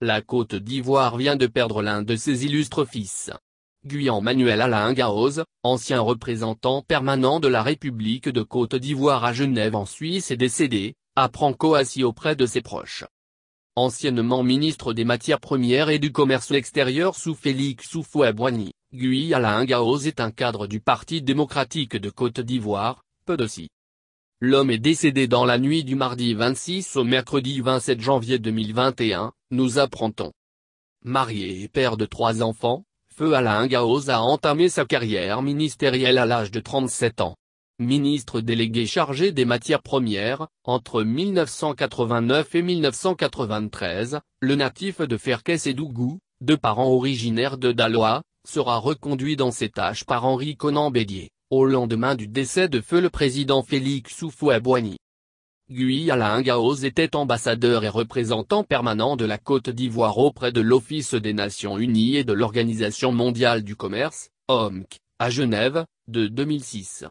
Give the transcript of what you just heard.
La Côte d'Ivoire vient de perdre l'un de ses illustres fils. Guyan Manuel Alain Gaoz, ancien représentant permanent de la République de Côte d'Ivoire à Genève en Suisse est décédé, apprend Coassi auprès de ses proches. Anciennement ministre des Matières Premières et du Commerce Extérieur sous Félix soufoué boigny Guy Alain Gaoz est un cadre du Parti démocratique de Côte d'Ivoire, peu de si. L'homme est décédé dans la nuit du mardi 26 au mercredi 27 janvier 2021, nous apprendons. Marié et père de trois enfants, Feu Alain Gaoz a entamé sa carrière ministérielle à l'âge de 37 ans. Ministre délégué chargé des matières premières, entre 1989 et 1993, le natif de Ferques et Dougou, deux parents originaires de Daloa, sera reconduit dans ses tâches par Henri Conan Bédier au lendemain du décès de feu le président Félix Houphouët-Boigny. Guy Alain Gaoz était ambassadeur et représentant permanent de la Côte d'Ivoire auprès de l'Office des Nations Unies et de l'Organisation Mondiale du Commerce, OMC, à Genève, de 2006.